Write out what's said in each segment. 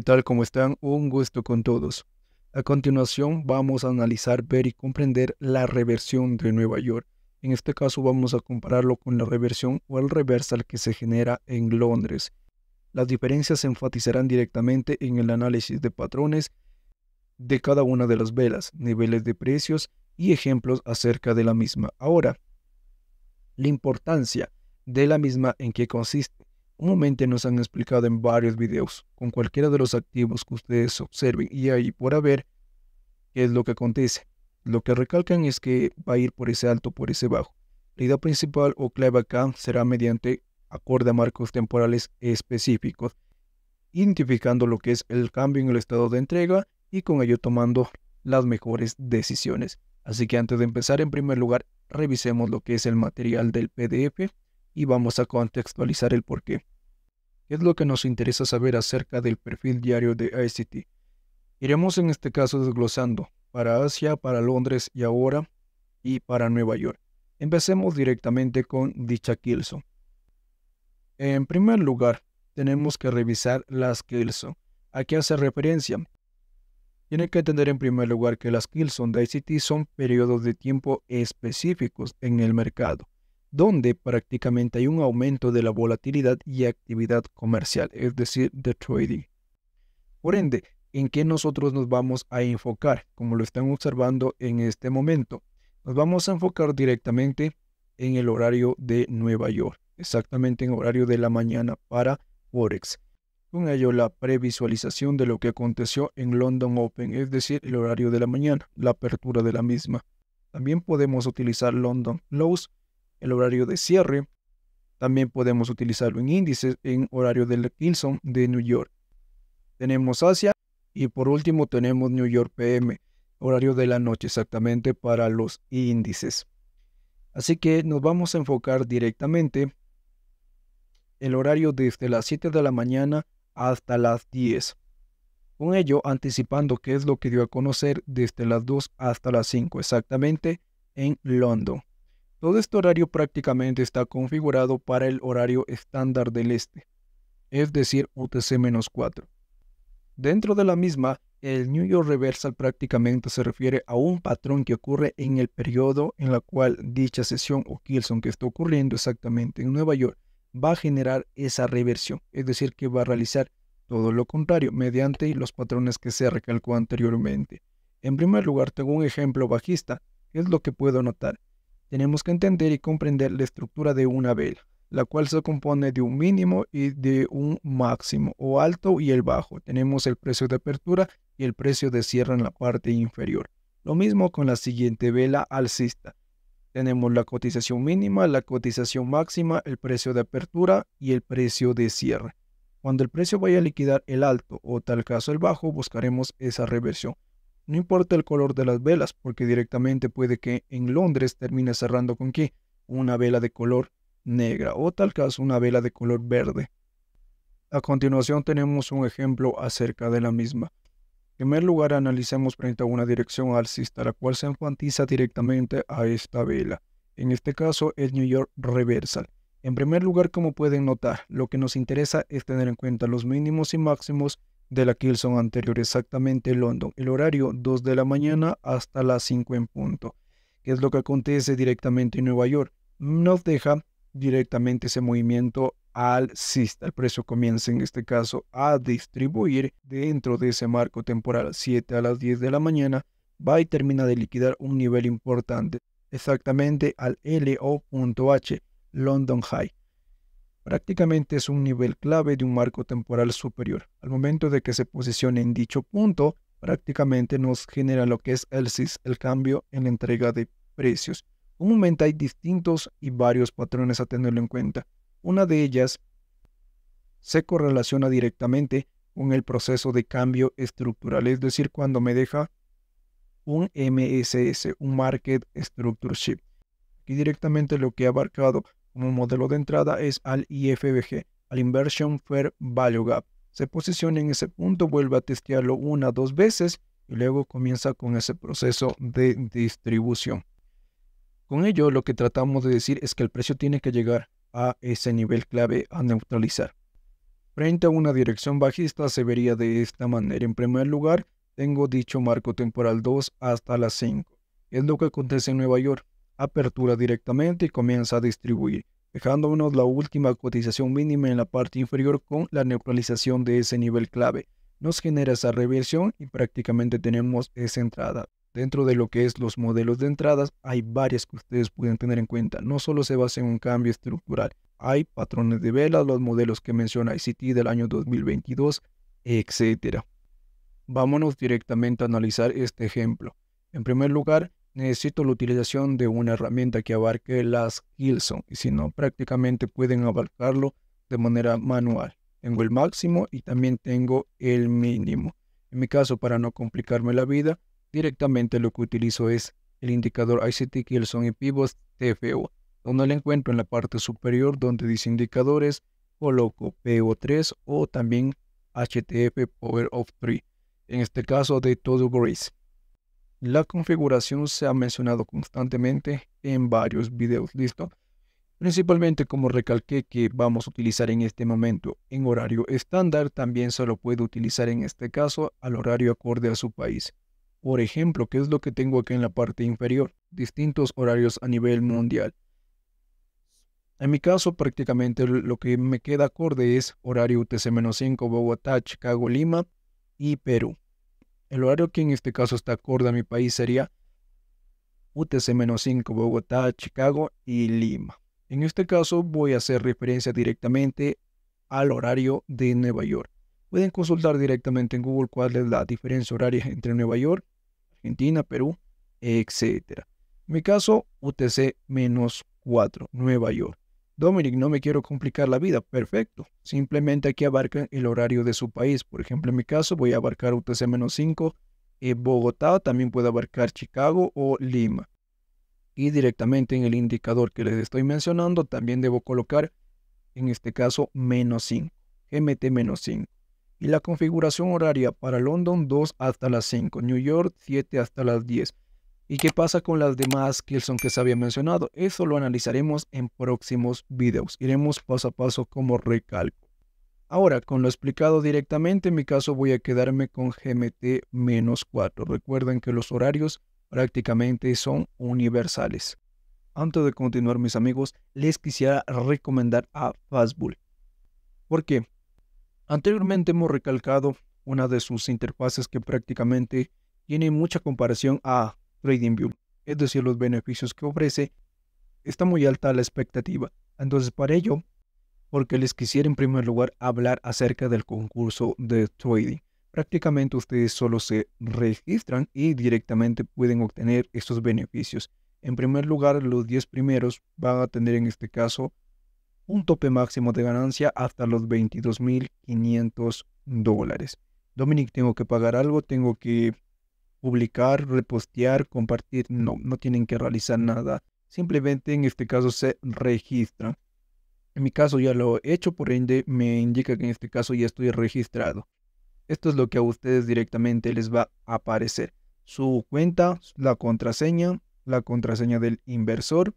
tal? como están? Un gusto con todos. A continuación vamos a analizar, ver y comprender la reversión de Nueva York. En este caso vamos a compararlo con la reversión o el reversal que se genera en Londres. Las diferencias se enfatizarán directamente en el análisis de patrones de cada una de las velas, niveles de precios y ejemplos acerca de la misma. Ahora, la importancia de la misma en qué consiste comúnmente nos han explicado en varios videos con cualquiera de los activos que ustedes observen y ahí por haber qué es lo que acontece. Lo que recalcan es que va a ir por ese alto, por ese bajo. La idea principal o clave acá será mediante acorde a marcos temporales específicos, identificando lo que es el cambio en el estado de entrega y con ello tomando las mejores decisiones. Así que antes de empezar, en primer lugar, revisemos lo que es el material del PDF y vamos a contextualizar el porqué es lo que nos interesa saber acerca del perfil diario de ICT. Iremos en este caso desglosando para Asia, para Londres y ahora, y para Nueva York. Empecemos directamente con dicha Kilson. En primer lugar, tenemos que revisar las Kilson. ¿A qué hace referencia? Tiene que entender en primer lugar que las Kilson de ICT son periodos de tiempo específicos en el mercado donde prácticamente hay un aumento de la volatilidad y actividad comercial, es decir, de trading. Por ende, ¿en qué nosotros nos vamos a enfocar? Como lo están observando en este momento, nos vamos a enfocar directamente en el horario de Nueva York, exactamente en horario de la mañana para Forex. Con ello, la previsualización de lo que aconteció en London Open, es decir, el horario de la mañana, la apertura de la misma. También podemos utilizar London lows el horario de cierre. También podemos utilizarlo en índices en horario del Kilson de New York. Tenemos Asia y por último tenemos New York PM, horario de la noche exactamente para los índices. Así que nos vamos a enfocar directamente el horario desde las 7 de la mañana hasta las 10. Con ello anticipando qué es lo que dio a conocer desde las 2 hasta las 5 exactamente en London. Todo este horario prácticamente está configurado para el horario estándar del este, es decir, UTC-4. Dentro de la misma, el New York Reversal prácticamente se refiere a un patrón que ocurre en el periodo en la cual dicha sesión o Kilson que está ocurriendo exactamente en Nueva York va a generar esa reversión, es decir, que va a realizar todo lo contrario mediante los patrones que se recalcó anteriormente. En primer lugar, tengo un ejemplo bajista, es lo que puedo notar. Tenemos que entender y comprender la estructura de una vela, la cual se compone de un mínimo y de un máximo, o alto y el bajo. Tenemos el precio de apertura y el precio de cierre en la parte inferior. Lo mismo con la siguiente vela alcista. Tenemos la cotización mínima, la cotización máxima, el precio de apertura y el precio de cierre. Cuando el precio vaya a liquidar el alto o tal caso el bajo, buscaremos esa reversión. No importa el color de las velas, porque directamente puede que en Londres termine cerrando con qué? Una vela de color negra o tal caso una vela de color verde. A continuación tenemos un ejemplo acerca de la misma. En primer lugar analicemos frente a una dirección alcista, la cual se enfatiza directamente a esta vela. En este caso es New York Reversal. En primer lugar, como pueden notar, lo que nos interesa es tener en cuenta los mínimos y máximos de la Kilson anterior, exactamente London. El horario 2 de la mañana hasta las 5 en punto, que es lo que acontece directamente en Nueva York. Nos deja directamente ese movimiento al alcista. El precio comienza en este caso a distribuir dentro de ese marco temporal 7 a las 10 de la mañana. Va y termina de liquidar un nivel importante, exactamente al LO.H, London High prácticamente es un nivel clave de un marco temporal superior. Al momento de que se posicione en dicho punto, prácticamente nos genera lo que es el CIS, el cambio en la entrega de precios. Un momento hay distintos y varios patrones a tenerlo en cuenta. Una de ellas se correlaciona directamente con el proceso de cambio estructural, es decir, cuando me deja un MSS, un Market Structure Shift. Aquí directamente lo que he abarcado como modelo de entrada es al IFBG, al Inversion Fair Value Gap. Se posiciona en ese punto, vuelve a testearlo una o dos veces y luego comienza con ese proceso de distribución. Con ello, lo que tratamos de decir es que el precio tiene que llegar a ese nivel clave a neutralizar. Frente a una dirección bajista se vería de esta manera. En primer lugar, tengo dicho marco temporal 2 hasta las 5. Es lo que acontece en Nueva York apertura directamente y comienza a distribuir, dejándonos la última cotización mínima en la parte inferior con la neutralización de ese nivel clave. Nos genera esa reversión y prácticamente tenemos esa entrada. Dentro de lo que es los modelos de entradas, hay varias que ustedes pueden tener en cuenta. No solo se basa en un cambio estructural, hay patrones de velas, los modelos que menciona ICT del año 2022, etc. Vámonos directamente a analizar este ejemplo. En primer lugar, necesito la utilización de una herramienta que abarque las Gilson y si no, prácticamente pueden abarcarlo de manera manual. Tengo el máximo y también tengo el mínimo. En mi caso, para no complicarme la vida, directamente lo que utilizo es el indicador ICT Gilson y Pivots TFO, donde lo encuentro en la parte superior donde dice indicadores, coloco PO3 o también HTF Power of 3, en este caso de todo Grace. La configuración se ha mencionado constantemente en varios videos, ¿listo? Principalmente como recalqué que vamos a utilizar en este momento en horario estándar, también se lo puede utilizar en este caso al horario acorde a su país. Por ejemplo, ¿qué es lo que tengo aquí en la parte inferior? Distintos horarios a nivel mundial. En mi caso, prácticamente lo que me queda acorde es horario UTC-5 Bogotá, Chicago, Lima y Perú. El horario que en este caso está acorde a mi país sería UTC-5, Bogotá, Chicago y Lima. En este caso voy a hacer referencia directamente al horario de Nueva York. Pueden consultar directamente en Google cuál es la diferencia horaria entre Nueva York, Argentina, Perú, etc. En mi caso, UTC-4, Nueva York. Dominic, no me quiero complicar la vida. Perfecto. Simplemente aquí abarcan el horario de su país. Por ejemplo, en mi caso voy a abarcar UTC-5, y eh, Bogotá, también puedo abarcar Chicago o Lima. Y directamente en el indicador que les estoy mencionando, también debo colocar, en este caso, menos 5, GMT-5. Y la configuración horaria para London 2 hasta las 5, New York 7 hasta las 10. ¿Y qué pasa con las demás Kilson que se había mencionado? Eso lo analizaremos en próximos videos. Iremos paso a paso como recalco. Ahora, con lo explicado directamente, en mi caso voy a quedarme con GMT-4. Recuerden que los horarios prácticamente son universales. Antes de continuar, mis amigos, les quisiera recomendar a Fastbull. ¿Por qué? Anteriormente hemos recalcado una de sus interfaces que prácticamente tiene mucha comparación a TradingView, es decir, los beneficios que ofrece, está muy alta la expectativa. Entonces, para ello, porque les quisiera en primer lugar hablar acerca del concurso de trading. Prácticamente ustedes solo se registran y directamente pueden obtener estos beneficios. En primer lugar, los 10 primeros van a tener en este caso un tope máximo de ganancia hasta los 22.500 dólares. Dominic, tengo que pagar algo, tengo que publicar, repostear, compartir. No, no tienen que realizar nada. Simplemente en este caso se registran. En mi caso ya lo he hecho, por ende me indica que en este caso ya estoy registrado. Esto es lo que a ustedes directamente les va a aparecer. Su cuenta, la contraseña, la contraseña del inversor.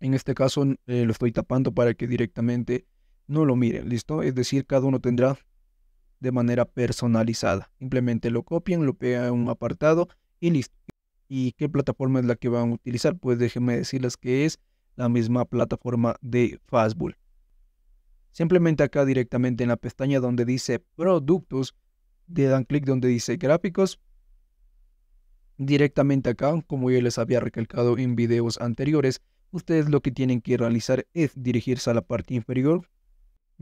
En este caso eh, lo estoy tapando para que directamente no lo miren, ¿listo? Es decir, cada uno tendrá de manera personalizada. Simplemente lo copian, lo pegan en un apartado y listo. ¿Y qué plataforma es la que van a utilizar? Pues déjenme decirles que es la misma plataforma de Fastbull. Simplemente acá directamente en la pestaña donde dice productos, le dan clic donde dice gráficos. Directamente acá, como yo les había recalcado en videos anteriores, ustedes lo que tienen que realizar es dirigirse a la parte inferior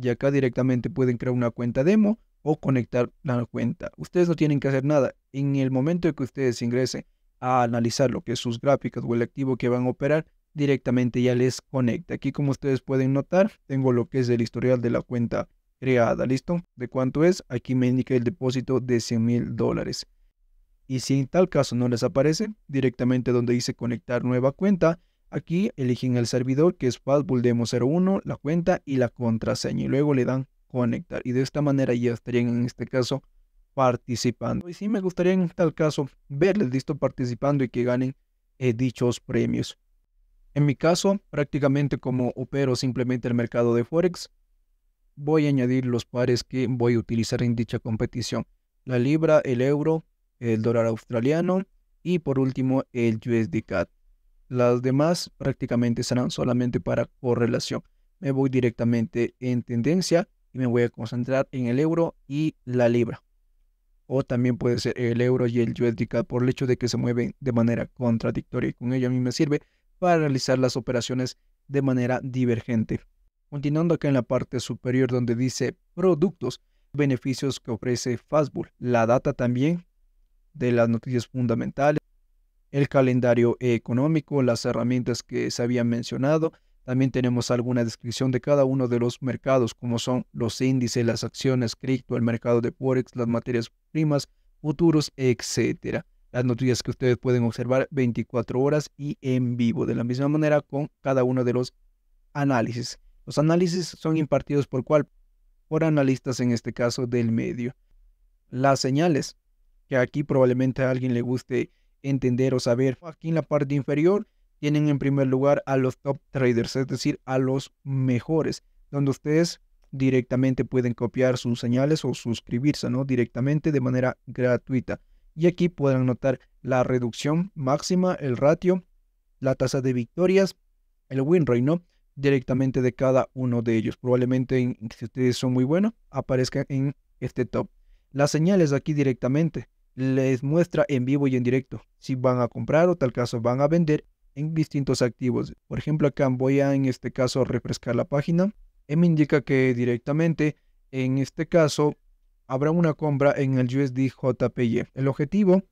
y acá directamente pueden crear una cuenta demo o conectar la cuenta. Ustedes no tienen que hacer nada. En el momento de que ustedes ingresen a analizar lo que es sus gráficas o el activo que van a operar, directamente ya les conecta. Aquí como ustedes pueden notar, tengo lo que es el historial de la cuenta creada, ¿listo? ¿De cuánto es? Aquí me indica el depósito de 100 mil dólares. Y si en tal caso no les aparece, directamente donde dice conectar nueva cuenta, aquí eligen el servidor que es fastbull 01, la cuenta y la contraseña y luego le dan conectar. Y de esta manera ya estarían en este caso participando. Y sí me gustaría en tal caso verles listo participando y que ganen eh, dichos premios. En mi caso, prácticamente como opero simplemente el mercado de Forex, voy a añadir los pares que voy a utilizar en dicha competición. La libra, el euro, el dólar australiano y por último el USD CAD. Las demás prácticamente serán solamente para correlación. Me voy directamente en tendencia y me voy a concentrar en el euro y la libra. O también puede ser el euro y el USD por el hecho de que se mueven de manera contradictoria y con ello a mí me sirve para realizar las operaciones de manera divergente. Continuando acá en la parte superior donde dice productos, beneficios que ofrece Fastbull, la data también de las noticias fundamentales, el calendario económico, las herramientas que se habían mencionado, también tenemos alguna descripción de cada uno de los mercados, como son los índices, las acciones, cripto, el mercado de forex, las materias primas, futuros, etc. Las noticias que ustedes pueden observar 24 horas y en vivo, de la misma manera con cada uno de los análisis. Los análisis son impartidos por cual? Por analistas en este caso del medio. Las señales, que aquí probablemente a alguien le guste entender o saber. Aquí en la parte inferior tienen en primer lugar a los top traders, es decir, a los mejores, donde ustedes directamente pueden copiar sus señales o suscribirse, ¿no? Directamente de manera gratuita. Y aquí podrán notar la reducción máxima, el ratio, la tasa de victorias, el win rate, ¿no? Directamente de cada uno de ellos. Probablemente, si ustedes son muy buenos, aparezcan en este top. Las señales aquí directamente les muestra en vivo y en directo si van a comprar o tal caso van a vender en distintos activos. Por ejemplo, acá voy a en este caso refrescar la página y me indica que directamente en este caso habrá una compra en el USD El objetivo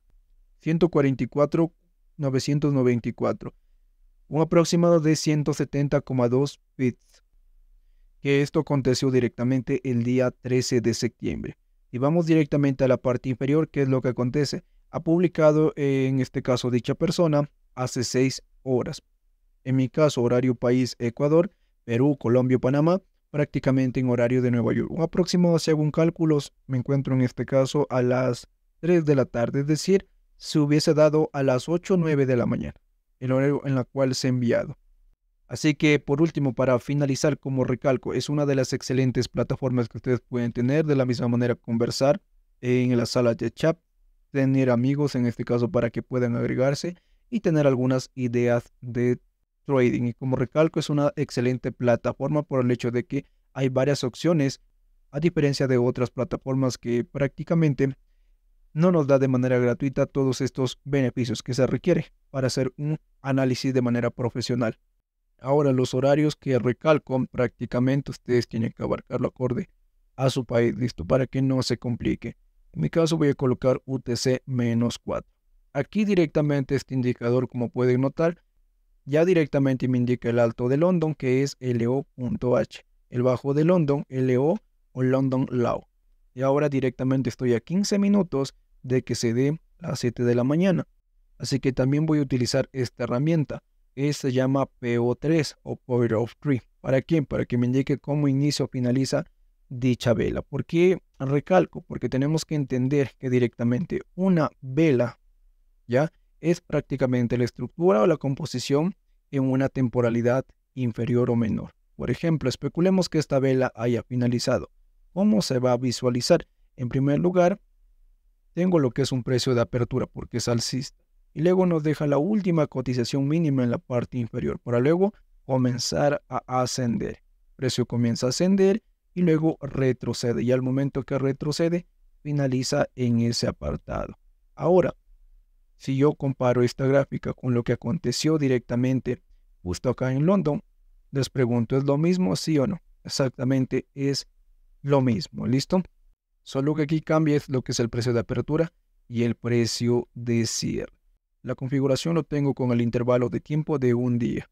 144.994, un aproximado de 170,2 bits. Que esto aconteció directamente el día 13 de septiembre. Y vamos directamente a la parte inferior, que es lo que acontece. Ha publicado en este caso dicha persona hace 6 horas. En mi caso, horario país Ecuador, Perú, Colombia, Panamá, prácticamente en horario de Nueva York. aproximado, según cálculos, me encuentro en este caso a las 3 de la tarde, es decir, se hubiese dado a las 8 o 9 de la mañana, el horario en la cual se ha enviado. Así que por último, para finalizar, como recalco, es una de las excelentes plataformas que ustedes pueden tener, de la misma manera conversar en la sala de chat, tener amigos en este caso para que puedan agregarse y tener algunas ideas de trading. Y como recalco, es una excelente plataforma por el hecho de que hay varias opciones, a diferencia de otras plataformas que prácticamente no nos da de manera gratuita todos estos beneficios que se requiere para hacer un análisis de manera profesional. Ahora, los horarios que recalco, prácticamente ustedes tienen que abarcarlo acorde a su país, listo, para que no se complique. En mi caso voy a colocar UTC-4. Aquí directamente este indicador, como pueden notar, ya directamente me indica el alto de London, que es LO.H. E el bajo de London, LO e o London Low. Y ahora directamente estoy a 15 minutos de que se dé las 7 de la mañana. Así que también voy a utilizar esta herramienta. Esta se llama PO3 o Power of 3. ¿Para quién? Para que me indique cómo inicia o finaliza dicha vela. ¿Por qué recalco? Porque tenemos que entender que directamente una vela es prácticamente la estructura o la composición en una temporalidad inferior o menor. Por ejemplo, especulemos que esta vela haya finalizado. ¿Cómo se va a visualizar? En primer lugar, tengo lo que es un precio de apertura porque es alcista. Y luego nos deja la última cotización mínima en la parte inferior para luego comenzar a ascender. El precio comienza a ascender y luego retrocede. Y al momento que retrocede, finaliza en ese apartado. Ahora, si yo comparo esta gráfica con lo que aconteció directamente justo acá en London, les pregunto, ¿es lo mismo, sí o no? Exactamente, es lo mismo, ¿listo? Solo que aquí cambia es lo que es el precio de apertura y el precio de cierre. La configuración lo tengo con el intervalo de tiempo de un día.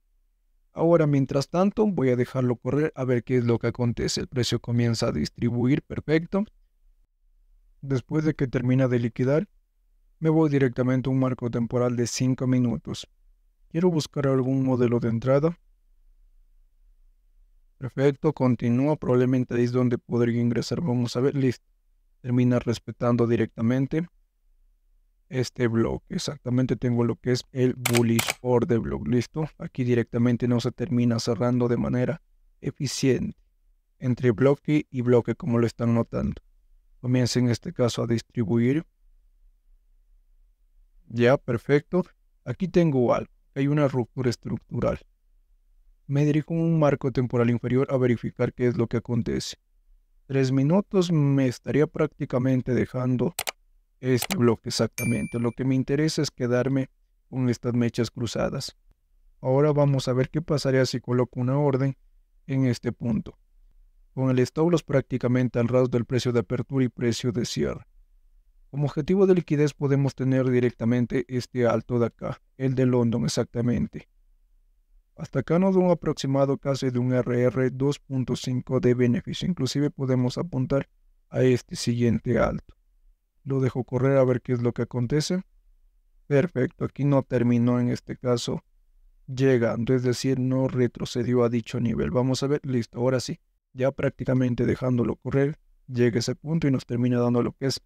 Ahora, mientras tanto, voy a dejarlo correr a ver qué es lo que acontece. El precio comienza a distribuir, perfecto. Después de que termina de liquidar, me voy directamente a un marco temporal de 5 minutos. Quiero buscar algún modelo de entrada. Perfecto, continúo. Probablemente ahí es donde podría ingresar. Vamos a ver, listo. Termina respetando directamente este bloque. Exactamente tengo lo que es el bullish order block. Listo. Aquí directamente no se termina cerrando de manera eficiente entre bloque y bloque como lo están notando. Comienza en este caso a distribuir ya, perfecto. Aquí tengo algo. Hay una ruptura estructural. Me dirijo a un marco temporal inferior a verificar qué es lo que acontece. Tres minutos me estaría prácticamente dejando este bloque exactamente. Lo que me interesa es quedarme con estas mechas cruzadas. Ahora vamos a ver qué pasaría si coloco una orden en este punto. Con el es prácticamente al ras del precio de apertura y precio de cierre. Como objetivo de liquidez podemos tener directamente este alto de acá, el de London exactamente. Hasta acá nos da un aproximado casi de un RR 2.5 de beneficio. Inclusive podemos apuntar a este siguiente alto. Lo dejo correr a ver qué es lo que acontece. Perfecto, aquí no terminó en este caso llegando, es decir, no retrocedió a dicho nivel. Vamos a ver, listo, ahora sí, ya prácticamente dejándolo correr, llega ese punto y nos termina dando lo que es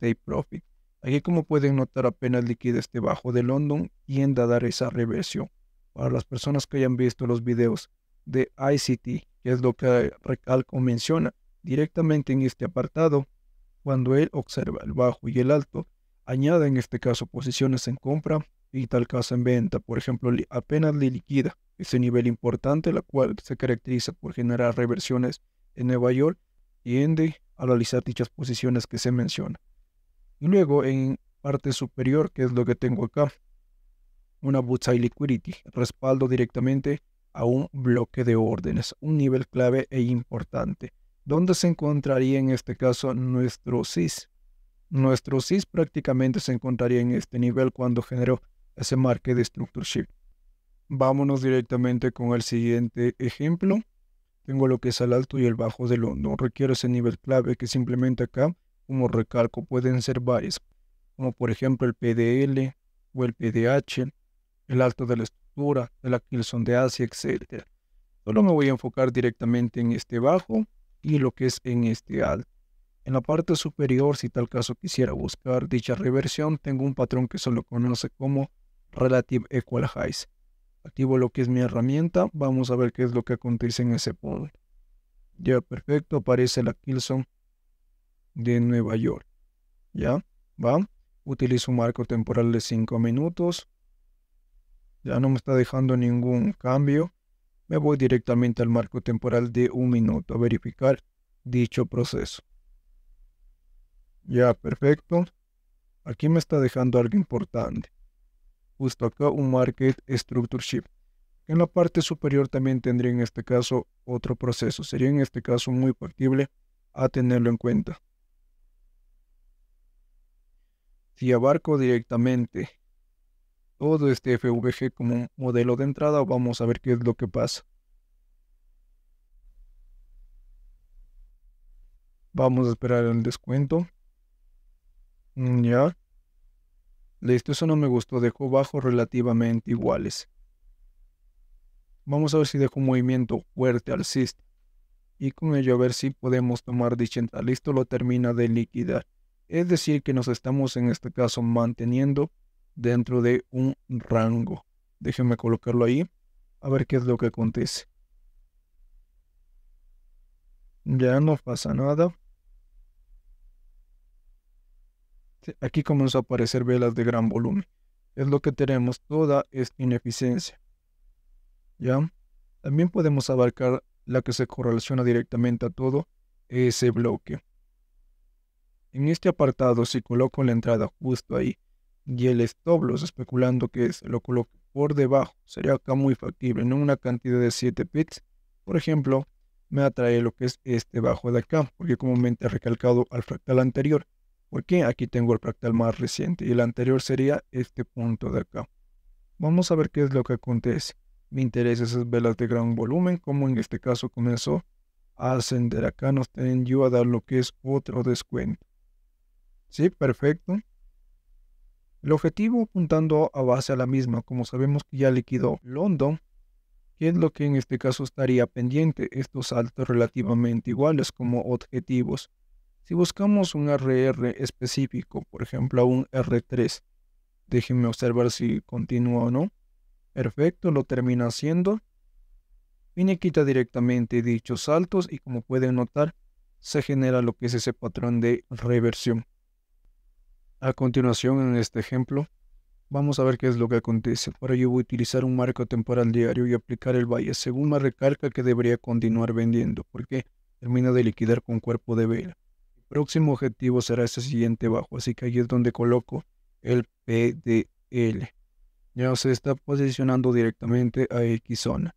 take Profit. Aquí como pueden notar apenas liquida este bajo de London tiende a dar esa reversión. Para las personas que hayan visto los videos de ICT, que es lo que Recalco menciona, directamente en este apartado, cuando él observa el bajo y el alto, añade en este caso posiciones en compra y tal caso en venta, por ejemplo, apenas le liquida ese nivel importante, la cual se caracteriza por generar reversiones en Nueva York, y tiende analizar realizar dichas posiciones que se mencionan. Y luego en parte superior, que es lo que tengo acá, una y Liquidity, respaldo directamente a un bloque de órdenes, un nivel clave e importante. ¿Dónde se encontraría en este caso nuestro SIS? Nuestro SIS prácticamente se encontraría en este nivel cuando generó ese market de Structure Shift. Vámonos directamente con el siguiente ejemplo. Tengo lo que es el alto y el bajo del hondo. Requiero ese nivel clave que simplemente acá, como recalco, pueden ser varios, como por ejemplo el PDL o el PDH, el alto de la estructura, de la etc. Solo me voy a enfocar directamente en este bajo y lo que es en este alto. En la parte superior, si tal caso quisiera buscar dicha reversión, tengo un patrón que solo conoce como Relative Equal Highs. Activo lo que es mi herramienta. Vamos a ver qué es lo que acontece en ese poder. Ya, perfecto. Aparece la Kilson de Nueva York. Ya, va. Utilizo un marco temporal de 5 minutos. Ya no me está dejando ningún cambio. Me voy directamente al marco temporal de un minuto a verificar dicho proceso. Ya, perfecto. Aquí me está dejando algo importante justo pues, acá un market structure shift. En la parte superior también tendría en este caso otro proceso. Sería en este caso muy factible a tenerlo en cuenta. Si abarco directamente todo este FVG como modelo de entrada, vamos a ver qué es lo que pasa. Vamos a esperar el descuento. Mm, ya. Listo, eso no me gustó. Dejó bajos relativamente iguales. Vamos a ver si dejo un movimiento fuerte al SIST Y con ello a ver si podemos tomar dicha Listo, lo termina de liquidar. Es decir, que nos estamos en este caso manteniendo dentro de un rango. Déjenme colocarlo ahí. A ver qué es lo que acontece. Ya no pasa nada. Aquí comenzó a aparecer velas de gran volumen. Es lo que tenemos toda esta ineficiencia. ¿Ya? También podemos abarcar la que se correlaciona directamente a todo ese bloque. En este apartado, si coloco la entrada justo ahí y el loss, especulando que se lo coloque por debajo, sería acá muy factible, en una cantidad de 7 bits, por ejemplo, me atrae lo que es este bajo de acá, porque comúnmente he recalcado al fractal anterior, porque aquí tengo el fractal más reciente y el anterior sería este punto de acá. Vamos a ver qué es lo que acontece. Me interesa esas velas de gran volumen, como en este caso comenzó a ascender. Acá nos tienen yo a dar lo que es otro descuento. Sí, perfecto. El objetivo apuntando a base a la misma, como sabemos que ya liquidó London, ¿Qué es lo que en este caso estaría pendiente? Estos saltos relativamente iguales como objetivos. Si buscamos un RR específico, por ejemplo un R3, déjenme observar si continúa o no. Perfecto, lo termina haciendo. Viene quita directamente dichos saltos y como pueden notar, se genera lo que es ese patrón de reversión. A continuación, en este ejemplo, Vamos a ver qué es lo que acontece. Para ello voy a utilizar un marco temporal diario y aplicar el valle según me recarga que debería continuar vendiendo, porque termina de liquidar con cuerpo de vela próximo objetivo será este siguiente bajo, así que ahí es donde coloco el PDL. Ya se está posicionando directamente a X zona.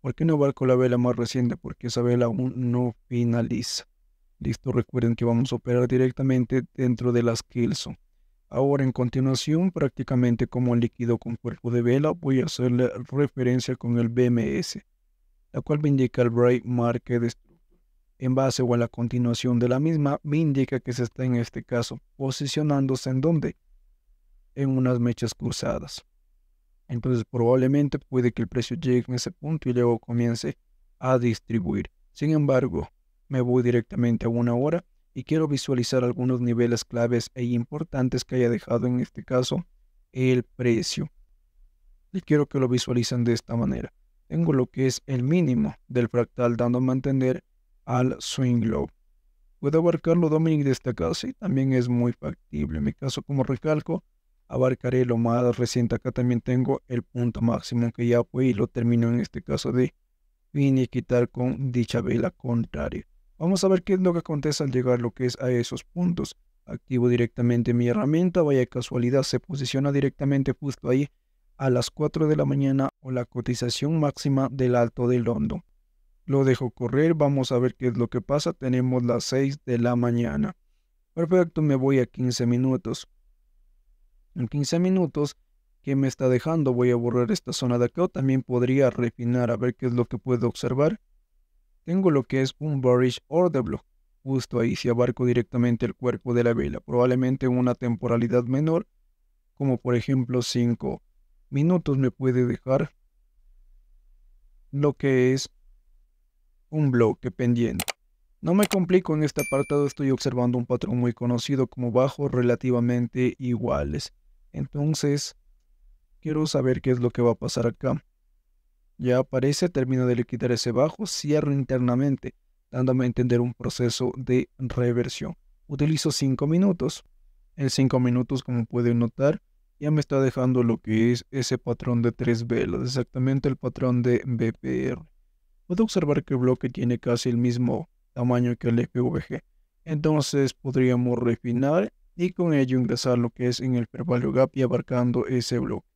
¿Por qué no abarco la vela más reciente? Porque esa vela aún no finaliza. Listo, recuerden que vamos a operar directamente dentro de las Kilson. Ahora en continuación, prácticamente como líquido con cuerpo de vela, voy a hacer referencia con el BMS, la cual me indica el Bright Market en base o a la continuación de la misma, me indica que se está en este caso posicionándose en donde? En unas mechas cruzadas. Entonces probablemente puede que el precio llegue en ese punto y luego comience a distribuir. Sin embargo, me voy directamente a una hora y quiero visualizar algunos niveles claves e importantes que haya dejado en este caso el precio. Y quiero que lo visualicen de esta manera. Tengo lo que es el mínimo del fractal dando a mantener al swing low. ¿Puede abarcarlo Dominic esta casa Sí, también es muy factible. En mi caso, como recalco, abarcaré lo más reciente. Acá también tengo el punto máximo que ya fue y lo termino en este caso de quitar con dicha vela contraria. Vamos a ver qué es lo que acontece al llegar lo que es a esos puntos. Activo directamente mi herramienta, vaya casualidad, se posiciona directamente justo ahí a las 4 de la mañana o la cotización máxima del alto del hondo. Lo dejo correr, vamos a ver qué es lo que pasa. Tenemos las 6 de la mañana. Perfecto, me voy a 15 minutos. En 15 minutos, ¿qué me está dejando? Voy a borrar esta zona de acá también podría refinar a ver qué es lo que puedo observar. Tengo lo que es un bearish order block. Justo ahí si abarco directamente el cuerpo de la vela, probablemente una temporalidad menor, como por ejemplo 5 minutos me puede dejar lo que es un bloque pendiente. No me complico en este apartado, estoy observando un patrón muy conocido como bajos relativamente iguales. Entonces, quiero saber qué es lo que va a pasar acá. Ya aparece, termino de liquidar ese bajo, cierro internamente, dándome a entender un proceso de reversión. Utilizo 5 minutos. En 5 minutos, como pueden notar, ya me está dejando lo que es ese patrón de tres velas, exactamente el patrón de BPR puedo observar que el bloque tiene casi el mismo tamaño que el FVG. Entonces podríamos refinar y con ello ingresar lo que es en el Value Gap y abarcando ese bloque.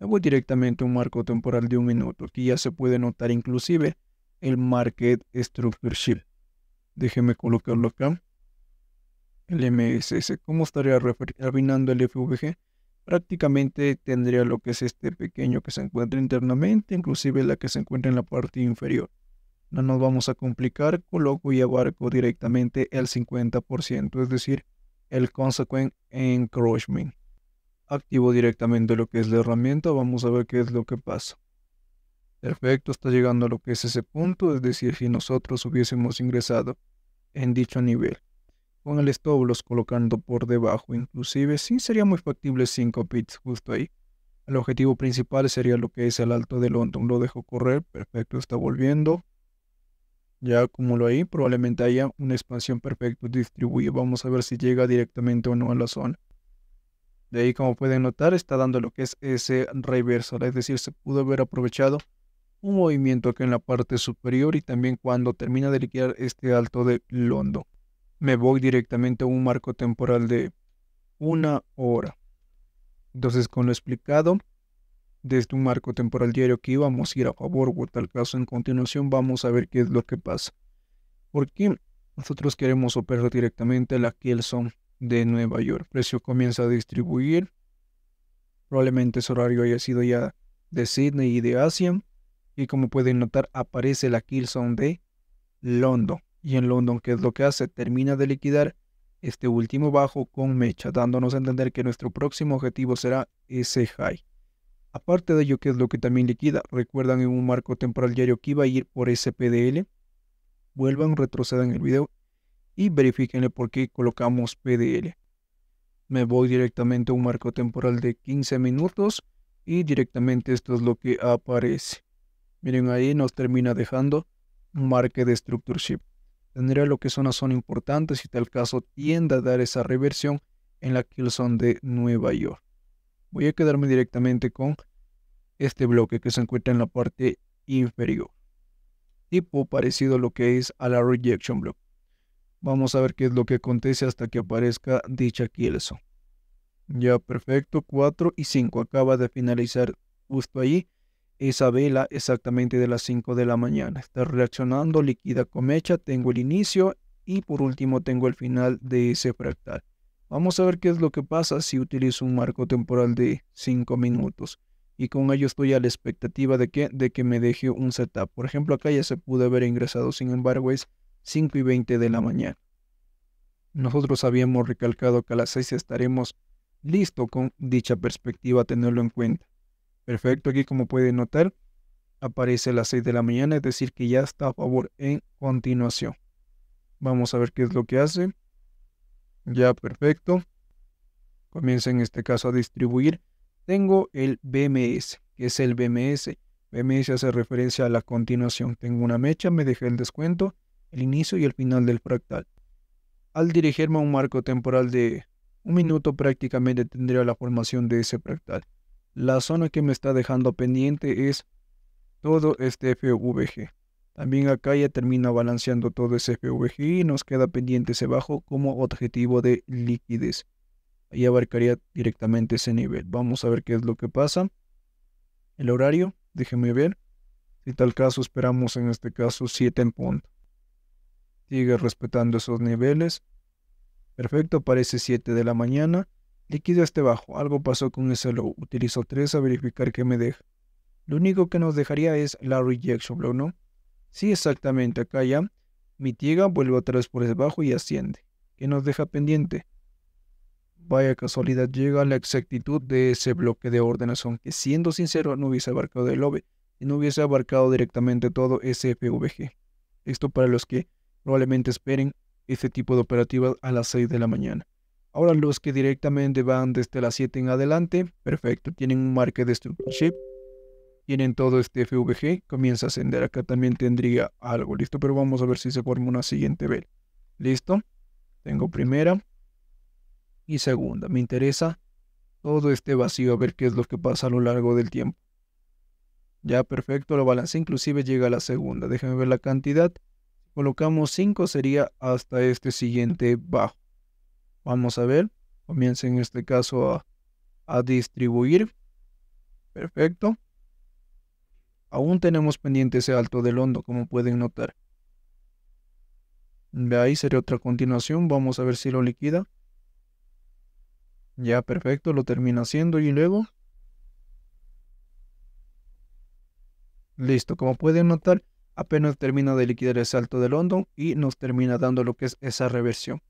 Hago directamente un marco temporal de un minuto. Aquí ya se puede notar inclusive el Market Structure Shift. Déjeme colocarlo acá. El MSS. ¿Cómo estaría refinando el FVG? prácticamente tendría lo que es este pequeño que se encuentra internamente, inclusive la que se encuentra en la parte inferior. No nos vamos a complicar, coloco y abarco directamente el 50%, es decir, el consequent encroachment. Activo directamente lo que es la herramienta, vamos a ver qué es lo que pasa. Perfecto, está llegando a lo que es ese punto, es decir, si nosotros hubiésemos ingresado en dicho nivel con el stop colocando por debajo. Inclusive sí sería muy factible 5 pits justo ahí. El objetivo principal sería lo que es el alto de London. Lo dejo correr, perfecto, está volviendo. Ya acumulo ahí, probablemente haya una expansión perfecta distribuida, Vamos a ver si llega directamente o no a la zona. De ahí, como pueden notar, está dando lo que es ese reversal, es decir, se pudo haber aprovechado un movimiento aquí en la parte superior y también cuando termina de liquidar este alto de Londo. Me voy directamente a un marco temporal de una hora. Entonces, con lo explicado, desde un marco temporal diario que íbamos a ir a favor o tal caso en continuación vamos a ver qué es lo que pasa. Porque nosotros queremos operar directamente la Kelson de Nueva York. Precio comienza a distribuir. Probablemente ese horario haya sido ya de Sydney y de Asia. Y como pueden notar, aparece la Kilson de London. Y en London, ¿qué es lo que hace? Termina de liquidar este último bajo con mecha, dándonos a entender que nuestro próximo objetivo será ese high. Aparte de ello, ¿qué es lo que también liquida, Recuerdan en un marco temporal diario que iba a ir por SPDL. Vuelvan, retrocedan el video y verifíquenle por qué colocamos PDL. Me voy directamente a un marco temporal de 15 minutos y directamente esto es lo que aparece. Miren ahí nos termina dejando un marque de structure Ship. Tendría lo que son las zonas importantes y tal caso tienda a dar esa reversión en la son de Nueva York. Voy a quedarme directamente con este bloque que se encuentra en la parte inferior. Tipo parecido a lo que es a la rejection block. Vamos a ver qué es lo que acontece hasta que aparezca dicha Kielson. Ya, perfecto. 4 y 5. Acaba de finalizar justo ahí. esa vela exactamente de las 5 de la mañana. Está reaccionando líquida comecha. Tengo el inicio y por último tengo el final de ese fractal. Vamos a ver qué es lo que pasa si utilizo un marco temporal de 5 minutos. Y con ello estoy a la expectativa de que, de que me deje un setup. Por ejemplo, acá ya se pudo haber ingresado, sin embargo, es 5 y 20 de la mañana. Nosotros habíamos recalcado que a las 6 estaremos listos con dicha perspectiva, tenerlo en cuenta. Perfecto, aquí como pueden notar, aparece a las 6 de la mañana, es decir, que ya está a favor en continuación. Vamos a ver qué es lo que hace. Ya, perfecto. Comienza en este caso a distribuir. Tengo el BMS, que es el BMS. BMS hace referencia a la continuación. Tengo una mecha, me dejé el descuento, el inicio y el final del fractal. Al dirigirme a un marco temporal de un minuto prácticamente tendría la formación de ese fractal. La zona que me está dejando pendiente es todo este FVG. También acá ya termina balanceando todo ese FVG y nos queda pendiente ese bajo como objetivo de liquidez. Ahí abarcaría directamente ese nivel. Vamos a ver qué es lo que pasa. El horario, déjeme ver. Si tal caso esperamos en este caso 7 en punto. Sigue respetando esos niveles. Perfecto, parece 7 de la mañana. Liquido este bajo. Algo pasó con ese low. Utilizo 3 a verificar que me deja. Lo único que nos dejaría es la rejection blow, ¿no? Sí, exactamente, acá ya. Mitiga, vuelve otra vez por debajo y asciende. ¿Qué nos deja pendiente? Vaya casualidad, llega a la exactitud de ese bloque de órdenes, aunque siendo sincero no hubiese abarcado el OVE y no hubiese abarcado directamente todo ese FVG. Esto para los que probablemente esperen este tipo de operativas a las 6 de la mañana. Ahora los que directamente van desde las 7 en adelante, perfecto, tienen un marque de structure tienen todo este FVG, comienza a ascender. Acá también tendría algo, ¿listo? Pero vamos a ver si se forma una siguiente vela. ¿Listo? Tengo primera y segunda. Me interesa todo este vacío, a ver qué es lo que pasa a lo largo del tiempo. Ya, perfecto, la balance inclusive llega a la segunda. Déjenme ver la cantidad. Colocamos 5, sería hasta este siguiente bajo. Vamos a ver. Comienza en este caso a, a distribuir. Perfecto. Aún tenemos pendiente ese alto del hondo, como pueden notar. De ahí sería otra continuación, vamos a ver si lo liquida. Ya, perfecto, lo termina haciendo y luego... Listo, como pueden notar, apenas termina de liquidar el alto del hondo y nos termina dando lo que es esa reversión.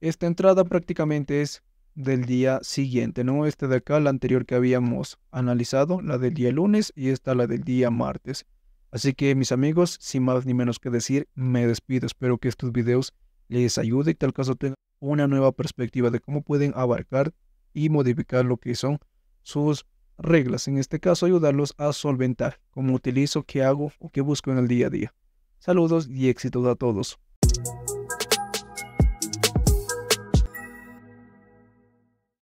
Esta entrada prácticamente es del día siguiente, ¿no? este de acá, la anterior que habíamos analizado, la del día lunes y esta la del día martes. Así que mis amigos, sin más ni menos que decir, me despido. Espero que estos videos les ayude y tal caso tengan una nueva perspectiva de cómo pueden abarcar y modificar lo que son sus reglas. En este caso, ayudarlos a solventar cómo utilizo, qué hago o qué busco en el día a día. Saludos y éxitos a todos.